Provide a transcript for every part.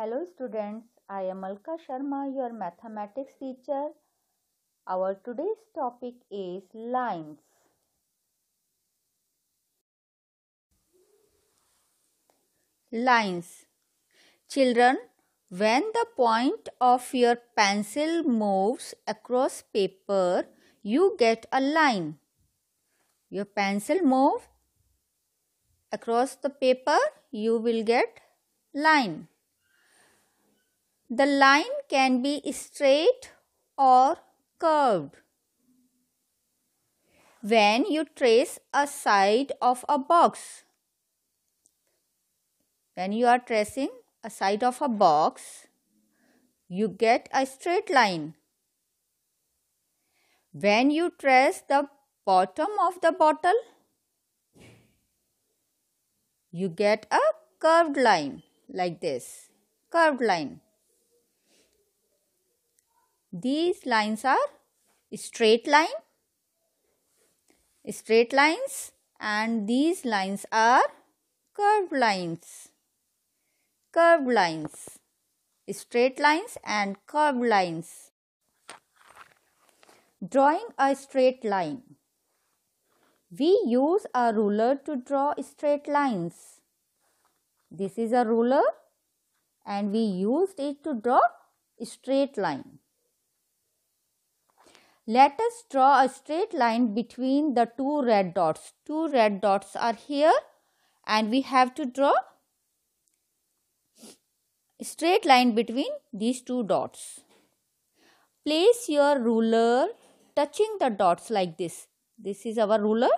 Hello students, I am Alka Sharma, your mathematics teacher. Our today's topic is lines. Lines. Children, when the point of your pencil moves across paper, you get a line. Your pencil move across the paper, you will get line. The line can be straight or curved. When you trace a side of a box, when you are tracing a side of a box, you get a straight line. When you trace the bottom of the bottle, you get a curved line like this curved line. These lines are straight line, straight lines and these lines are curved lines, curved lines, straight lines and curved lines. Drawing a straight line. We use a ruler to draw straight lines. This is a ruler and we used it to draw straight line. Let us draw a straight line between the two red dots. Two red dots are here and we have to draw a straight line between these two dots. Place your ruler touching the dots like this. This is our ruler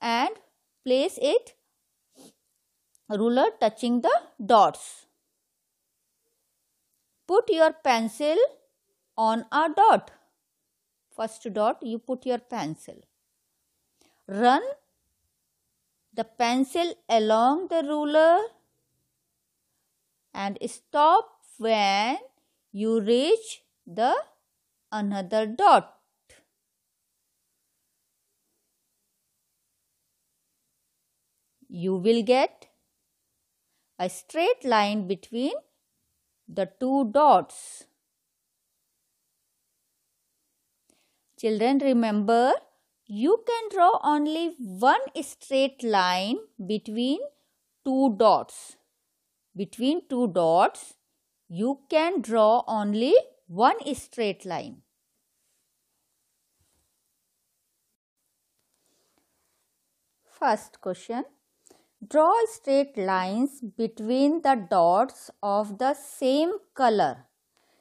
and place it ruler touching the dots. Put your pencil on a dot first dot you put your pencil run the pencil along the ruler and stop when you reach the another dot you will get a straight line between the two dots Children remember you can draw only one straight line between two dots. Between two dots you can draw only one straight line. First question. Draw straight lines between the dots of the same color.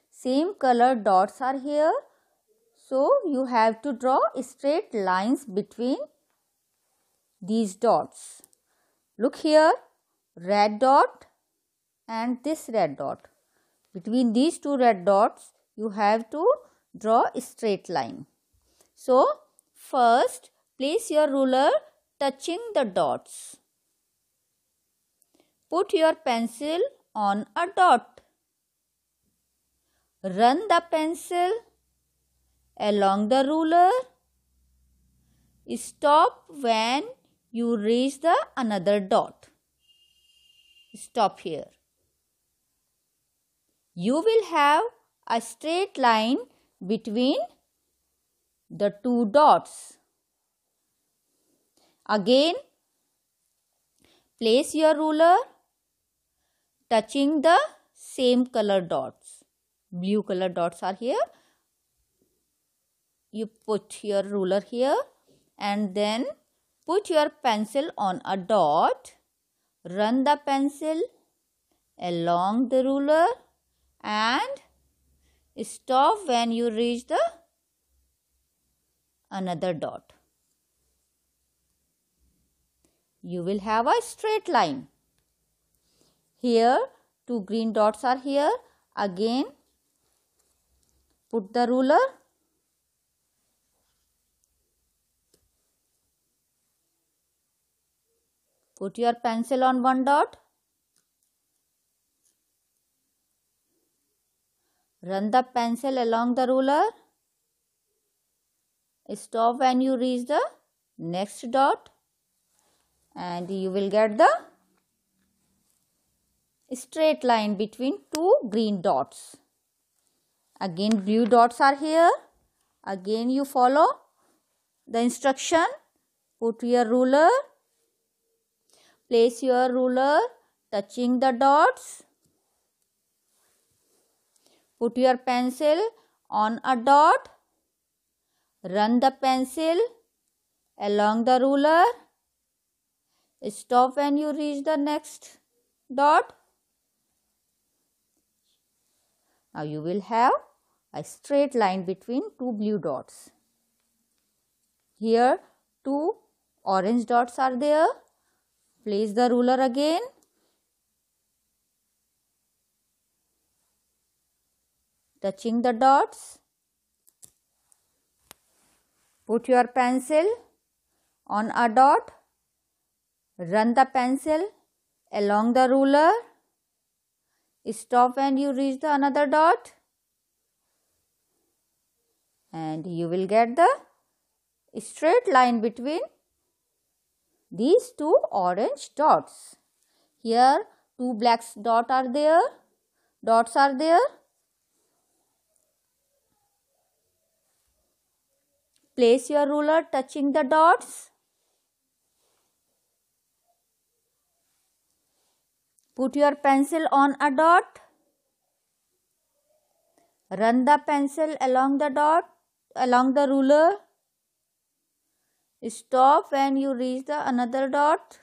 Same color dots are here so, you have to draw straight lines between these dots. Look here, red dot and this red dot. Between these two red dots, you have to draw a straight line. So, first place your ruler touching the dots. Put your pencil on a dot. Run the pencil along the ruler. Stop when you reach the another dot. Stop here. You will have a straight line between the two dots. Again, place your ruler touching the same color dots. Blue color dots are here you put your ruler here and then put your pencil on a dot run the pencil along the ruler and stop when you reach the another dot you will have a straight line here two green dots are here again put the ruler Put your pencil on one dot. Run the pencil along the ruler. Stop when you reach the next dot and you will get the straight line between two green dots. Again blue dots are here. Again you follow the instruction. Put your ruler Place your ruler touching the dots. Put your pencil on a dot. Run the pencil along the ruler. Stop when you reach the next dot. Now you will have a straight line between two blue dots. Here two orange dots are there. Place the ruler again. Touching the dots. Put your pencil on a dot. Run the pencil along the ruler. Stop when you reach the another dot. And you will get the straight line between these two orange dots. Here two black dot are there, dots are there. Place your ruler touching the dots. Put your pencil on a dot. Run the pencil along the dot, along the ruler stop when you reach the another dot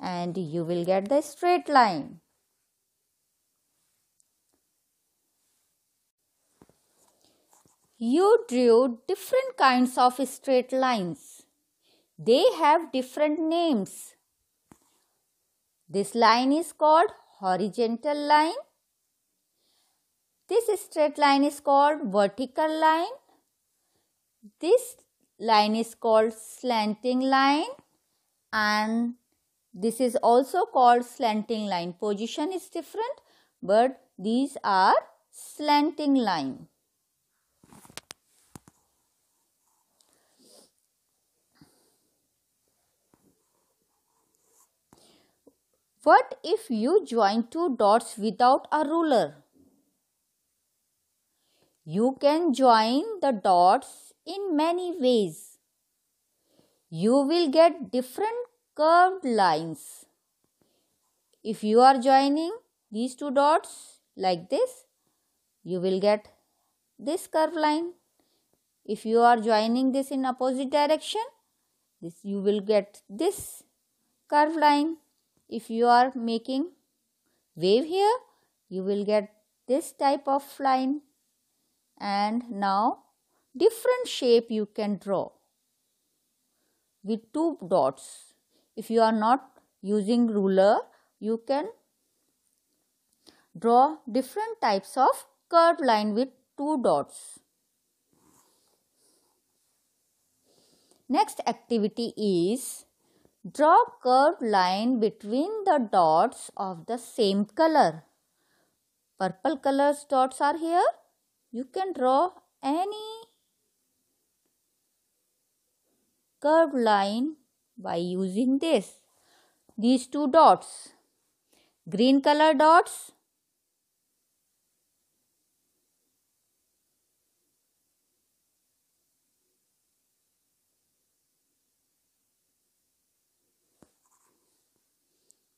and you will get the straight line. You drew different kinds of straight lines. They have different names. This line is called horizontal line. This straight line is called vertical line. This line is called slanting line and this is also called slanting line. Position is different but these are slanting line. What if you join two dots without a ruler? You can join the dots in many ways. You will get different curved lines. If you are joining these two dots like this, you will get this curve line. If you are joining this in opposite direction, this you will get this curve line. If you are making wave here, you will get this type of line and now different shape you can draw with two dots. If you are not using ruler, you can draw different types of curved line with two dots. Next activity is draw curved line between the dots of the same color. Purple colors dots are here you can draw any curved line by using this these two dots green color dots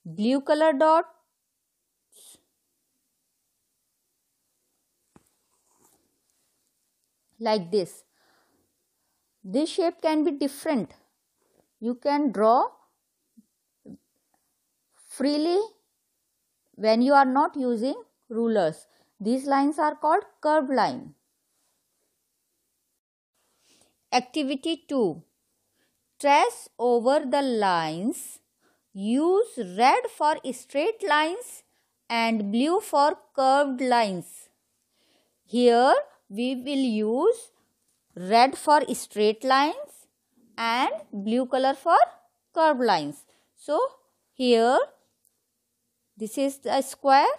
blue color dot like this. This shape can be different. You can draw freely when you are not using rulers. These lines are called curved line. Activity 2. Trace over the lines. Use red for straight lines and blue for curved lines. Here we will use red for straight lines and blue color for curved lines. So, here this is a square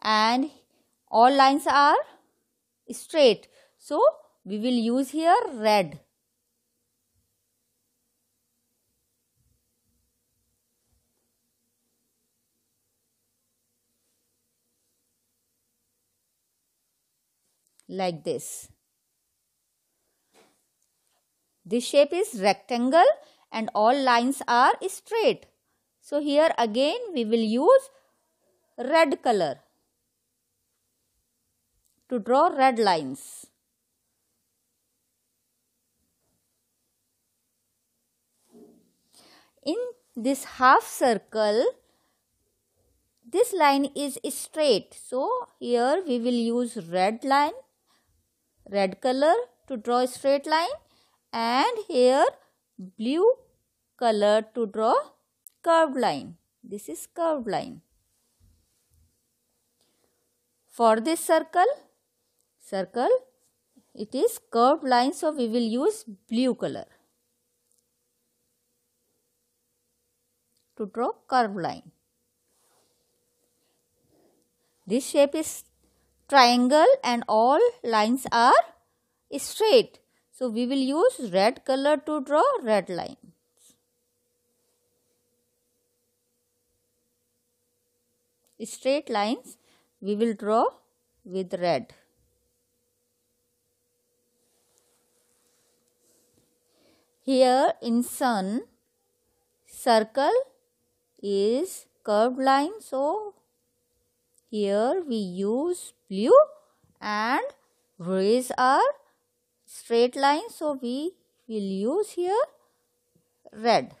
and all lines are straight. So, we will use here red. like this. This shape is rectangle and all lines are straight. So here again we will use red color to draw red lines. In this half circle, this line is straight. So here we will use red line red color to draw straight line and here blue color to draw curved line. This is curved line. For this circle, circle, it is curved line so we will use blue color to draw curved line. This shape is triangle and all lines are straight. So we will use red color to draw red lines. Straight lines we will draw with red. Here in sun, circle is curved line so here we use blue and rays are straight lines. So we will use here red.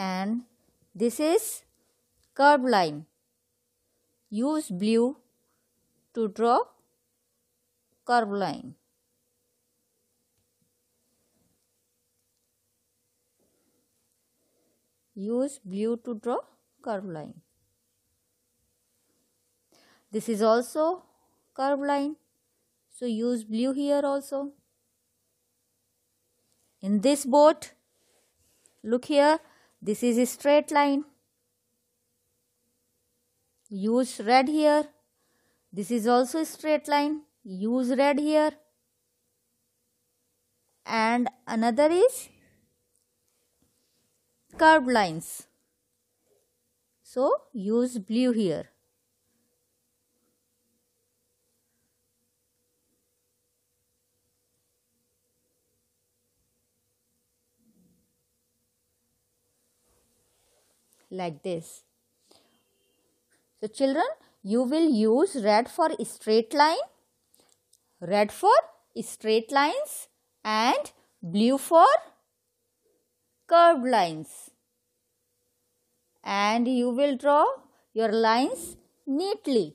and this is curved line. Use blue to draw curve line. Use blue to draw curve line. This is also curve line. So use blue here also. In this boat, look here, this is a straight line. Use red here. This is also straight line use red here and another is curved lines so use blue here like this so children you will use red for straight line red for straight lines and blue for curved lines. And you will draw your lines neatly.